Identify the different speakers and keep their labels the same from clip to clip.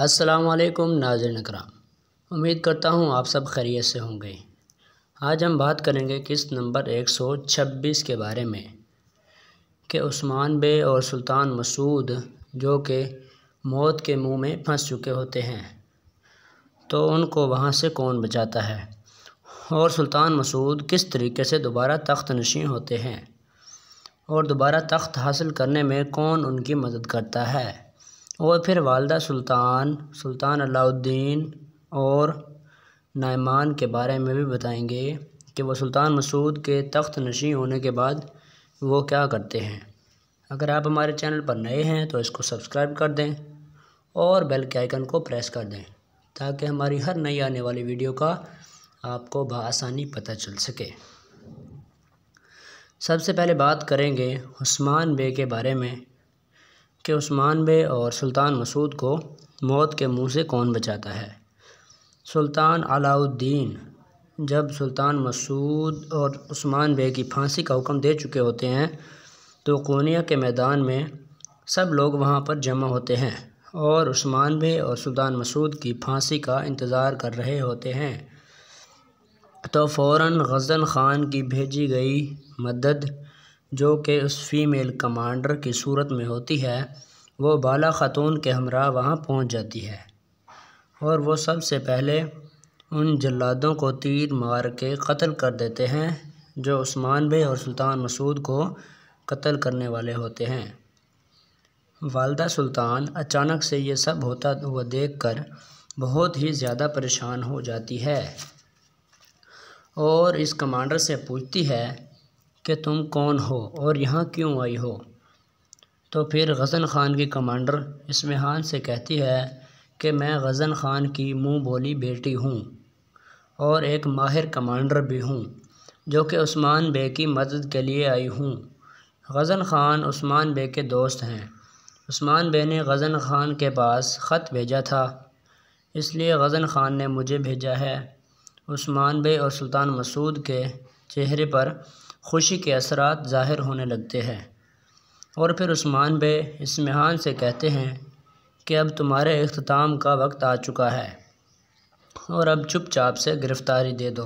Speaker 1: अस्सलाम नाजरन कराम उम्मीद करता हूँ आप सब खैरियत से होंगे आज हम बात करेंगे किस्त नंबर एक सौ छब्बीस के बारे में कि उस्मान बे और सुल्तान मसूद जो कि मौत के मुंह में फंस चुके होते हैं तो उनको वहाँ से कौन बचाता है और सुल्तान मसूद किस तरीके से दोबारा तख्त नशीं होते हैं और दोबारा तख्त हासिल करने में कौन उनकी मदद करता है और फिर वालदा सुल्तान सुल्तान अलाउद्दीन और नायमान के बारे में भी बताएंगे कि वह सुल्तान मसूद के तख्त नशी होने के बाद वो क्या करते हैं अगर आप हमारे चैनल पर नए हैं तो इसको सब्सक्राइब कर दें और बेल के आइकन को प्रेस कर दें ताकि हमारी हर नई आने वाली वीडियो का आपको बसानी पता चल सके सबसे पहले बात करेंगे उस्मान बे के बारे में कि उस्मान बे और सुल्तान मसूद को मौत के मुंह से कौन बचाता है सुल्तान अलाउद्दीन जब सुल्तान मसूद और उस्मान बे की फांसी का हुक्म दे चुके होते हैं तो कोनिया के मैदान में सब लोग वहाँ पर जमा होते हैं और उस्मान बे और सुल्तान मसूद की फांसी का इंतज़ार कर रहे होते हैं तो फ़ौर गज़न ख़ान की भेजी गई मदद जो कि उस फ़ीमेल कमांडर की सूरत में होती है वो बाला खातून के हमरा वहाँ पहुँच जाती है और वो सबसे पहले उन जल्लादों को तीर मार के कत्ल कर देते हैं जो उस्मान बे और सुल्तान मसूद को कत्ल करने वाले होते हैं वालदा सुल्तान अचानक से ये सब होता हुआ देख कर बहुत ही ज़्यादा परेशान हो जाती है और इस कमांडर से पूछती है कि तुम कौन हो और यहाँ क्यों आई हो तो फिर गज़न ख़ान की कमांडर इसमहान से कहती है कि मैं गज़न ख़ान की मुँह बोली बेटी हूँ और एक माहिर कमांडर भी हूँ जो कि उस्मान बे की मदद के लिए आई हूँ गज़न ख़ान उस्मान बे के दोस्त हैं उस्मान बे ने गज़न ख़ान के पास ख़त भेजा था इसलिए गज़न ख़ान ने मुझे भेजा है उस्मान बे और सुल्तान मसूद के चेहरे पर खुशी के असरात ज़ाहिर होने लगते हैं और फिर उस्मान बे इसमहान से कहते हैं कि अब तुम्हारे अख्ताम का वक्त आ चुका है और अब चुपचाप से गिरफ़्तारी दे दो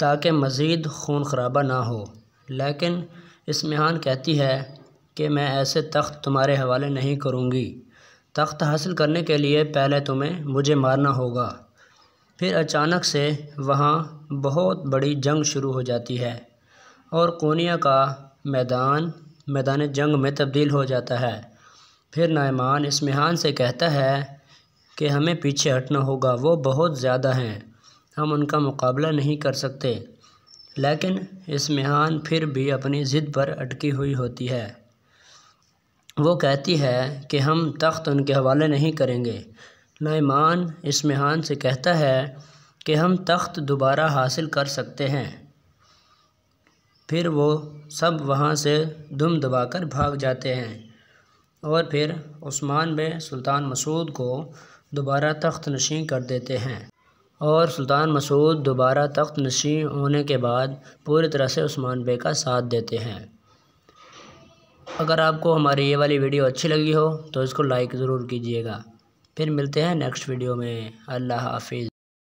Speaker 1: ताकि मज़ीद खून खराबा ना हो लेकिन इसमहान कहती है कि मैं ऐसे तख्त तुम्हारे हवाले नहीं करूँगी तख्त हासिल करने के लिए पहले तुम्हें मुझे मारना होगा फिर अचानक से वहाँ बहुत बड़ी जंग शुरू हो जाती है और कोनिया का मैदान मैदान जंग में तब्दील हो जाता है फिर नायमान इसमहान से कहता है कि हमें पीछे हटना होगा वो बहुत ज़्यादा हैं हम उनका मुकाबला नहीं कर सकते लेकिन इसमहान फिर भी अपनी ज़िद पर अटकी हुई होती है वो कहती है कि हम तख्त उनके हवाले नहीं करेंगे नायमान इसमहान से कहता है कि हम तख्त दोबारा हासिल कर सकते हैं फिर वो सब वहाँ से दुम दबाकर भाग जाते हैं और फिर उस्मान में सुल्तान मसूद को दोबारा तख्त नशी कर देते हैं और सुल्तान मसूद दोबारा तख्त नशी होने के बाद पूरी तरह से उस्मान बे का साथ देते हैं अगर आपको हमारी ये वाली वीडियो अच्छी लगी हो तो इसको लाइक ज़रूर कीजिएगा फिर मिलते हैं नेक्स्ट वीडियो में अल्लाह हाफिज़